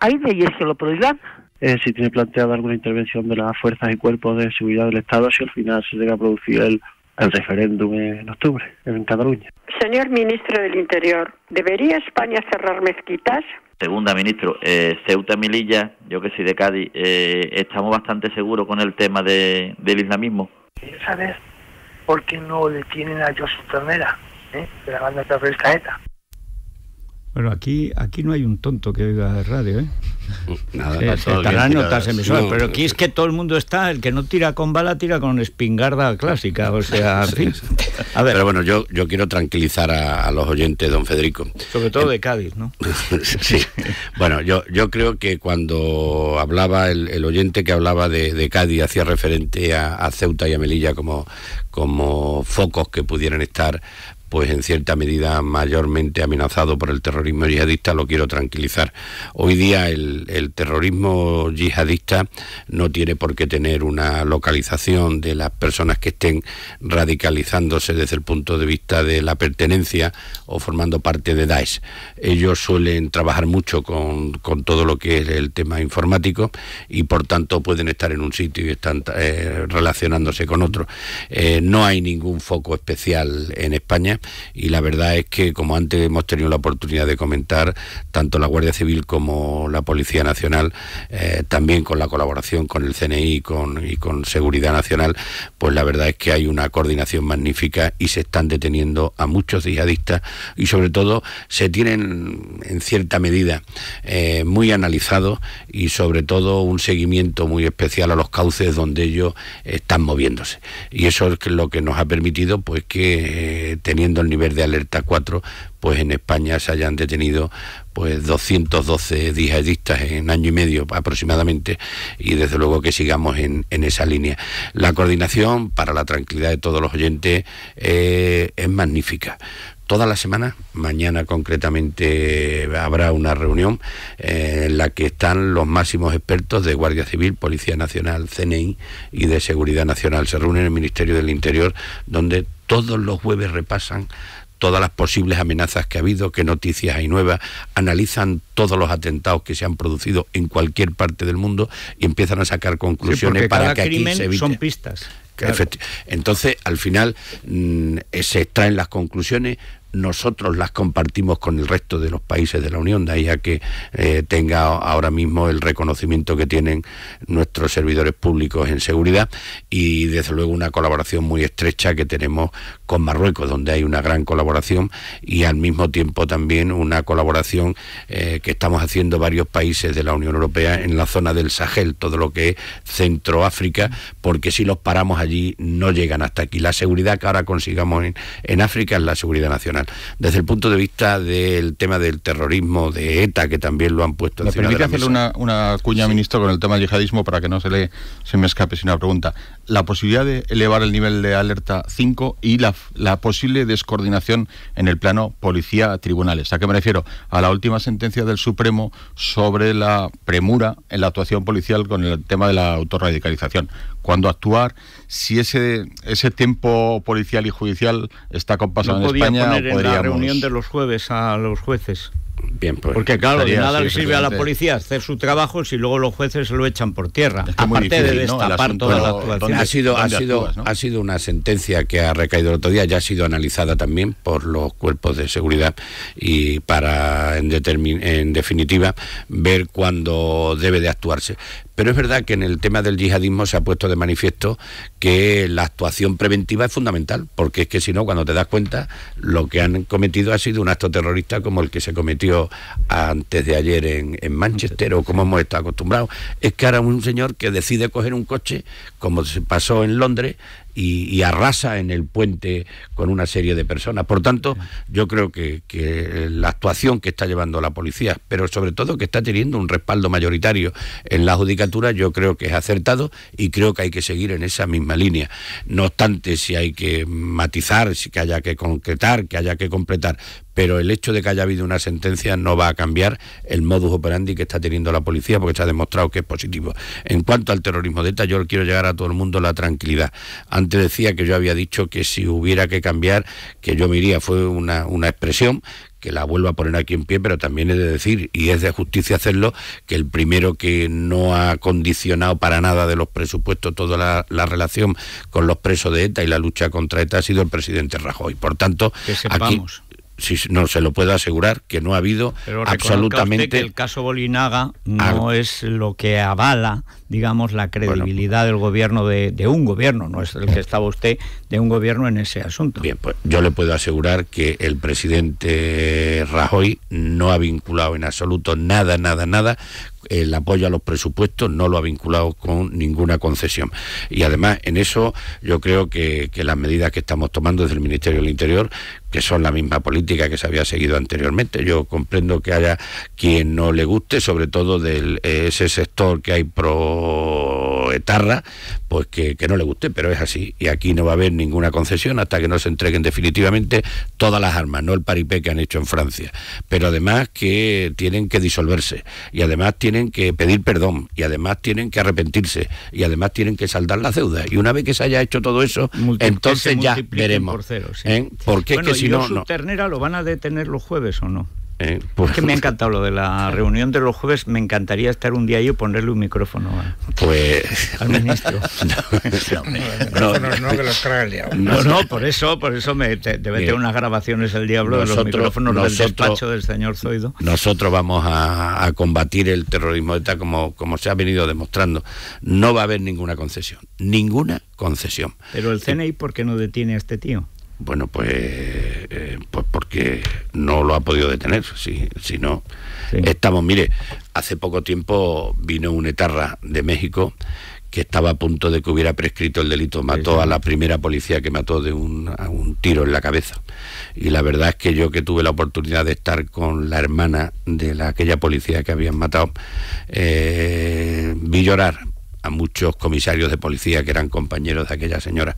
¿hay leyes que lo prohíban? Eh, si tiene planteada alguna intervención de las fuerzas y cuerpos de seguridad del Estado, si al final se llega a producir el el referéndum en octubre en Cataluña. Señor ministro del Interior, ¿debería España cerrar mezquitas? Segunda, ministro, eh, Ceuta Mililla, yo que soy de Cádiz, eh, estamos bastante seguros con el tema del islamismo. saber por qué no detienen a Joseph Ternera, eh, de la banda terrorista ETA? Bueno, aquí, aquí no hay un tonto que oiga radio, ¿eh? Nada, pero aquí es que todo el mundo está, el que no tira con bala tira con espingarda clásica, o sea, a ver. Pero bueno, yo, yo quiero tranquilizar a, los oyentes, don Federico. Sobre todo de eh, Cádiz, ¿no? sí. Bueno, yo, yo creo que cuando hablaba el, oyente que hablaba de, Cádiz hacía referente a, Ceuta y a Melilla como, como focos que pudieran estar pues en cierta medida mayormente amenazado por el terrorismo yihadista, lo quiero tranquilizar. Hoy día el, terrorismo yihadista no tiene por qué tener una localización de las personas que estén radicalizándose desde el punto de vista de la pertenencia o formando parte de Daesh. Ellos suelen trabajar mucho con, todo lo que es el tema informático y por tanto pueden estar en un sitio y están eh, relacionándose con otro. Eh, no hay ningún foco especial en España y la verdad es que como antes hemos tenido la oportunidad de comentar, tanto la Guardia Civil como la Policía Nacional, eh, también con la colaboración con el CNI y con, Seguridad Nacional, pues la verdad es que hay una coordinación magnífica y se están deteniendo a muchos yihadistas y sobre todo se tienen en cierta medida eh, muy analizados y sobre todo un seguimiento muy especial a los cauces donde ellos están moviéndose. Y eso es lo que nos ha permitido pues que eh, teniendo el nivel de alerta 4, pues en España se hayan detenido pues 212 dijadistas en año y medio aproximadamente y desde luego que sigamos en, esa línea. La coordinación para la tranquilidad de todos los oyentes eh, es magnífica toda la semana. Mañana concretamente habrá una reunión eh, en la que están los máximos expertos de Guardia Civil, Policía Nacional, CNI y de Seguridad Nacional. Se reúnen en el Ministerio del Interior donde todos los jueves repasan todas las posibles amenazas que ha habido, qué noticias hay nuevas, analizan todos los atentados que se han producido en cualquier parte del mundo y empiezan a sacar conclusiones para que aquí se evite. Son pistas. Entonces, al final mm, eh, se extraen las conclusiones, nosotros las compartimos con el resto de los países de la Unión, de ahí a que eh, tenga ahora mismo el reconocimiento que tienen nuestros servidores públicos en seguridad y desde luego una colaboración muy estrecha que tenemos con Marruecos, donde hay una gran colaboración y al mismo tiempo también una colaboración eh, que estamos haciendo varios países de la Unión Europea en la zona del Sahel, todo lo que es Centro África, porque si los paramos allí no llegan hasta aquí. La seguridad que ahora consigamos en África es la seguridad nacional. Desde el punto de vista del tema del terrorismo, de ETA, que también lo han puesto en la de la hacerle Una, una, cuña, ministro, con el tema del yihadismo para que no se, le, me escape sin una pregunta? La posibilidad de elevar el nivel de alerta 5 y la, la posible descoordinación en el plano policía-tribunales. ¿A qué me refiero? A la última sentencia del Supremo sobre la premura en la actuación policial con el tema de la autorradicalización cuándo actuar, si ese, ese tiempo policial y judicial está compasado en España. Poner podríamos... en la reunión de los jueves a los jueces. Bien, pues, Porque claro, nada le sirve a la policía hacer su trabajo si luego los jueces lo echan por tierra. Aparte de destapar toda la actuación. Ha sido, ha, sido, ha sido una sentencia que ha recaído el otro día, ya ha sido analizada también por los cuerpos de seguridad y para, en, en definitiva, ver cuándo debe de actuarse. Pero es verdad que en el tema del yihadismo se ha puesto de manifiesto que la actuación preventiva es fundamental, porque es que si no, cuando te das cuenta, lo que han cometido ha sido un acto terrorista como el que se cometió antes de ayer en, Manchester, o como hemos estado acostumbrados. Es que ahora un señor que decide coger un coche, como se pasó en Londres, y, arrasa en el puente con una serie de personas. Por tanto, yo creo que, que, la actuación que está llevando la policía, pero sobre todo que está teniendo un respaldo mayoritario en la judicatura, yo creo que es acertado y creo que hay que seguir en esa misma línea. No obstante, si hay que matizar, si que haya que concretar, que haya que completar, pero el hecho de que haya habido una sentencia no va a cambiar el modus operandi que está teniendo la policía porque se ha demostrado que es positivo. En cuanto al terrorismo de ETA, yo quiero llegar a todo el mundo la tranquilidad. Antes decía que yo había dicho que si hubiera que cambiar, que yo me iría, fue una, expresión que la vuelva a poner aquí en pie, pero también he de decir, y es de justicia hacerlo, que el primero que no ha condicionado para nada de los presupuestos toda la, relación con los presos de ETA y la lucha contra ETA ha sido el presidente Rajoy. Por tanto, que sepamos si no se lo puedo asegurar que no ha habido absolutamente. que el caso Bolinaga no es lo que avala digamos, la credibilidad del gobierno, de, un gobierno, no es el que estaba usted, de un gobierno en ese asunto. Bien, pues yo le puedo asegurar que el presidente Rajoy no ha vinculado en absoluto nada, nada, nada el apoyo a los presupuestos no lo ha vinculado con ninguna concesión. Y además, en eso yo creo que, que, las medidas que estamos tomando desde el Ministerio del Interior, que son la misma política que se había seguido anteriormente, yo comprendo que haya quien no le guste, sobre todo de eh, ese sector que hay pro etarra, pues que, no le guste, pero es así. Y aquí no va a haber ninguna concesión hasta que no se entreguen definitivamente todas las armas, no el paripé que han hecho en Francia. Pero además que tienen que disolverse, y además tienen que pedir perdón, y además tienen que arrepentirse, y además tienen que saldar las deudas. Y una vez que se haya hecho todo eso, entonces ya veremos. Por qué ¿eh? Porque que si no. Ternera lo van a detener los jueves o no? Eh, pues es que me ha encantado lo de la reunión de los jueves. Me encantaría estar un día ahí y ponerle un micrófono pues, al ministro. no, no, no, por eso, por eso me, te, debe unas grabaciones el diablo de los micrófonos del despacho del señor Zoido. Nosotros vamos a, combatir el terrorismo ETA como, como se ha venido demostrando. No va a haber ninguna concesión. Ninguna concesión. Pero el CNI, ¿por qué no detiene a este tío? Bueno, pues, eh, pues porque no lo ha podido detener, si, no. Estamos, mire, hace poco tiempo vino un etarra de México que estaba a punto de que hubiera prescrito el delito. Mató a la primera policía que mató de un, tiro en la cabeza. Y la verdad es que yo que tuve la oportunidad de estar con la hermana de aquella policía que habían matado, eh, vi llorar a muchos comisarios de policía que eran compañeros de aquella señora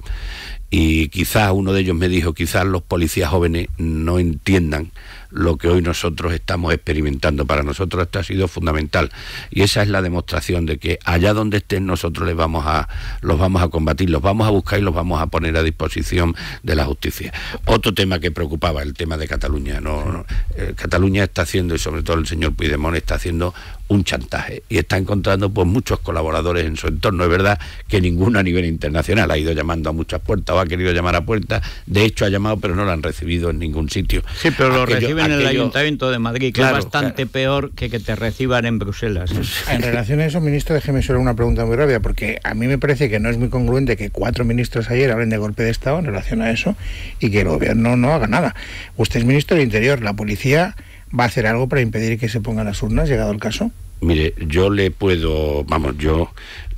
y quizás uno de ellos me dijo, quizás los policías jóvenes no entiendan lo que hoy nosotros estamos experimentando. Para nosotros esto ha sido fundamental y esa es la demostración de que allá donde estén nosotros les vamos a, los vamos a combatir, los vamos a buscar y los vamos a poner a disposición de la justicia. Otro tema que preocupaba, el tema de Cataluña. No, eh, Cataluña está haciendo, y sobre todo el señor Puigdemont está haciendo un chantaje y está encontrando pues muchos colaboradores en su entorno. Es verdad que ninguno a nivel internacional ha ido llamando a muchas puertas o ha querido llamar a puertas. De hecho ha llamado pero no lo han recibido en ningún sitio. Sí, pero en el Ayuntamiento de Madrid, que es bastante peor que que te reciban en Bruselas. ¿eh? En relación a eso, ministro, déjeme solo una pregunta muy rápida, porque a mí me parece que no es muy congruente que cuatro ministros ayer hablen de golpe de Estado en relación a eso y que el gobierno no haga nada. Usted es ministro del Interior, la policía va a hacer algo para impedir que se pongan las urnas, llegado el caso. Mire, yo le puedo, vamos, yo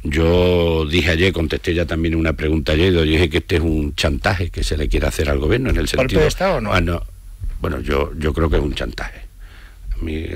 yo dije ayer, contesté ya también una pregunta ayer, dije que este es un chantaje que se le quiere hacer al gobierno en el sentido. ¿Golpe de Estado o no? Ah, no bueno, yo, yo creo que es un chantaje.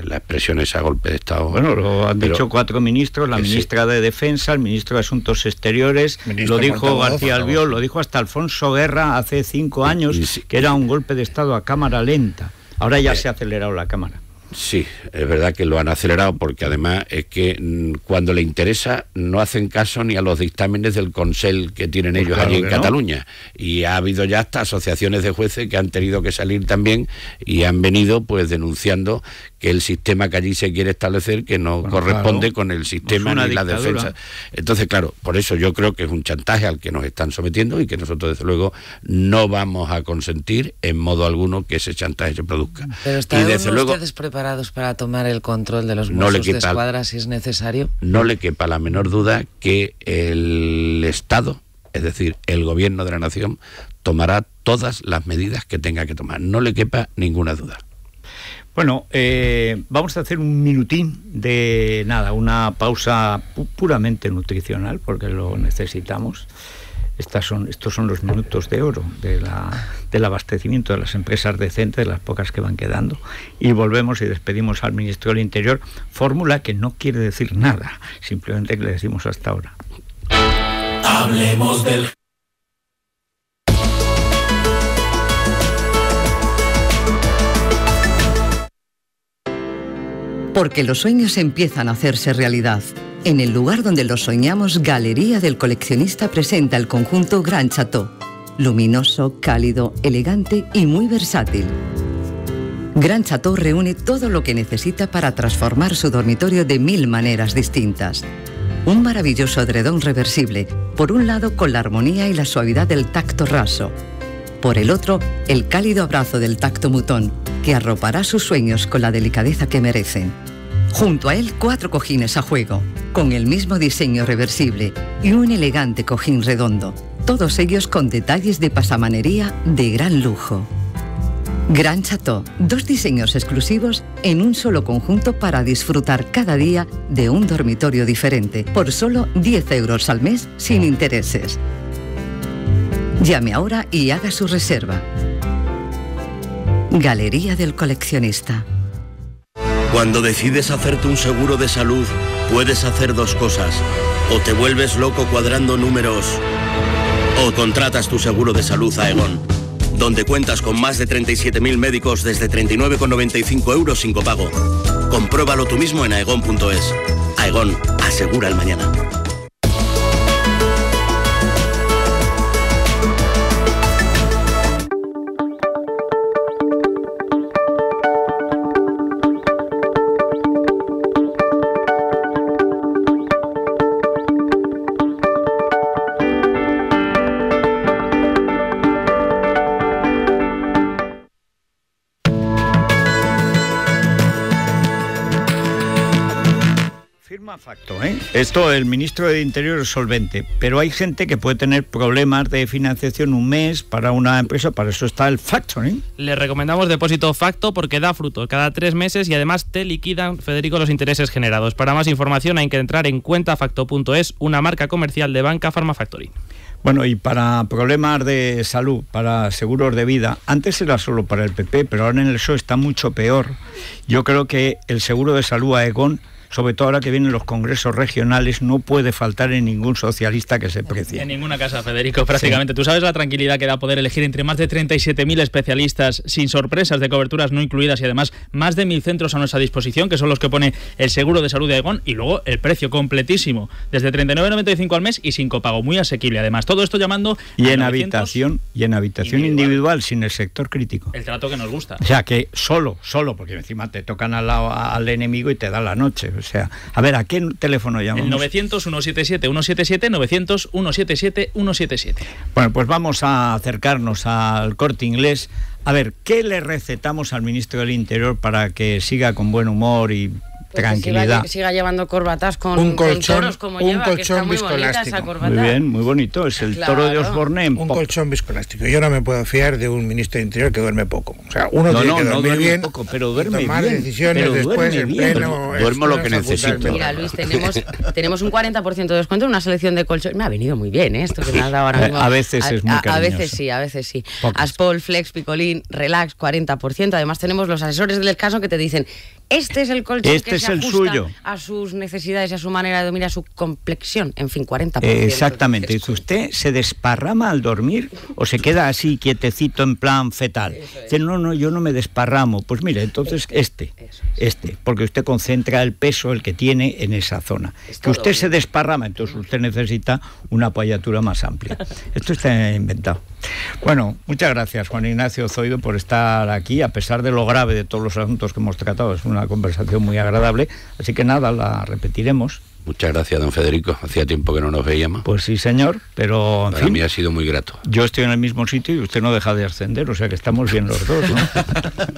la expresión es a golpe de Estado. Bueno, lo han dicho cuatro ministros, la ministra de Defensa, el ministro de Asuntos Exteriores, lo dijo García Albiol, lo dijo hasta Alfonso Guerra hace cinco años, que era un golpe de Estado a cámara lenta. Ahora ya se ha acelerado la cámara. Sí, es verdad que lo han acelerado porque además es que mm, cuando le interesa no hacen caso ni a los dictámenes del Consell que tienen pues ellos allí en Cataluña. Y ha habido ya hasta asociaciones de jueces que han tenido que salir también y han venido pues denunciando que el sistema que allí se quiere establecer que no corresponde con el sistema de ni la defensa. Entonces, claro, por eso yo creo que es un chantaje al que nos están sometiendo y que nosotros, desde luego, no vamos a consentir en modo alguno que ese chantaje se produzca. Pero están ustedes preparados para tomar el control de los no le de escuadra si es necesario. No le quepa la menor duda que el Estado, es decir, el gobierno de la nación, tomará todas las medidas que tenga que tomar. No le quepa ninguna duda. Bueno, eh, vamos a hacer un minutín de nada, una pausa puramente nutricional, porque lo necesitamos. Estas son, estos son los minutos de oro de la, del abastecimiento de las empresas decentes, de las pocas que van quedando. Y volvemos y despedimos al ministro del Interior, fórmula que no quiere decir nada, simplemente que le decimos hasta ahora. Porque los sueños empiezan a hacerse realidad. En el lugar donde los soñamos, Galería del Coleccionista presenta el conjunto Gran Chateau. Luminoso, cálido, elegante y muy versátil. Gran Chateau reúne todo lo que necesita para transformar su dormitorio de mil maneras distintas. Un maravilloso edredón reversible, por un lado con la armonía y la suavidad del tacto raso, por el otro el cálido abrazo del tacto mutón que arropará sus sueños con la delicadeza que merecen. Junto a él, cuatro cojines a juego, con el mismo diseño reversible y un elegante cojín redondo, todos ellos con detalles de pasamanería de gran lujo. Gran Chateau, dos diseños exclusivos en un solo conjunto para disfrutar cada día de un dormitorio diferente, por solo 10 euros al mes sin intereses. Llame ahora y haga su reserva. Galería del coleccionista. Cuando decides hacerte un seguro de salud, puedes hacer dos cosas. O te vuelves loco cuadrando números, o contratas tu seguro de salud Aegon. donde cuentas con más de 37.000 médicos desde 39,95 euros sin copago. Compruébalo tú mismo en aegon.es. Aegon, asegura el mañana. Esto, el ministro de Interior es solvente, pero hay gente que puede tener problemas de financiación un mes para una empresa, para eso está el factoring. Le recomendamos depósito facto porque da fruto cada tres meses y además te liquidan, Federico, los intereses generados. Para más información hay que entrar en cuentafacto.es, una marca comercial de banca Pharma Factory. Bueno, y para problemas de salud, para seguros de vida, antes era solo para el PP, pero ahora en el PSOE está mucho peor. Yo creo que el seguro de salud a sobre todo ahora que vienen los congresos regionales, no puede faltar en ningún socialista que se precie. En ninguna casa, Federico, prácticamente. Tú sabes la tranquilidad que da poder elegir entre más de 37.000 especialistas sin sorpresas de coberturas no incluidas y además más de 1.000 centros a nuestra disposición, que son los que pone el seguro de salud de Aegon y luego el precio completísimo, desde 39,95 al mes y sin copago, muy asequible además. Todo esto llamando... Y en habitación en habitación individual. sin el sector crítico. El trato que nos gusta. O sea, que solo, solo, porque encima te tocan al, al enemigo y te da la noche. O sea, a ver, ¿a qué teléfono llamamos? El 900-177-177, 900-177-177. Bueno, pues vamos a acercarnos al corte inglés. A ver, ¿qué le recetamos al ministro del Interior para que siga con buen humor y tranquilidad. Pues que siga, que llevando corbatas con, un colchón, toros como lleva, que está muy esa corbata. Muy bien, muy bonito. Es el toro de Osborne. Un colchón viscolástico. Yo no me puedo fiar de un ministro de Interior que duerme poco. O sea, uno no, tiene que dormir poco, pero duerme tomar decisiones después en pleno. Duermo lo que necesito. Mira, Luis, tenemos, tenemos un 40% de descuento en una selección de colchones. Me ha venido muy bien ¿eh? esto que me has dado ahora eh, mismo. A veces es muy cariñoso. A veces sí, a veces sí. Aspol, Flex, Picolín, Relax, 40%. Además tenemos los asesores del caso que te dicen este es el colchón este que es se ajusta suyo. a sus necesidades, a su manera de dormir, a su complexión. En fin, 40%. exactamente. Si usted se desparrama al dormir o se queda así quietecito en plan fetal. Dice, no, no, yo no me desparramo. Pues mire, entonces este, este, porque usted concentra el peso, el que tiene en esa zona. que usted se desparrama, entonces usted necesita una apoyatura más amplia. Esto está inventado. Bueno, muchas gracias Juan Ignacio Zoido por estar aquí, a pesar de lo grave de todos los asuntos que hemos tratado. Es una conversación muy agradable, así que nada, la repetiremos. Muchas gracias, don Federico. Hacía tiempo que no nos veíamos. Pues sí, señor, pero... mí ha sido muy grato. Yo estoy en el mismo sitio y usted no deja de ascender, o sea que estamos bien los dos,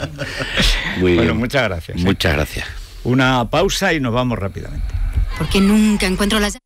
bueno, muchas gracias. ¿eh? Muchas gracias. Una pausa y nos vamos rápidamente. Porque nunca encuentro las...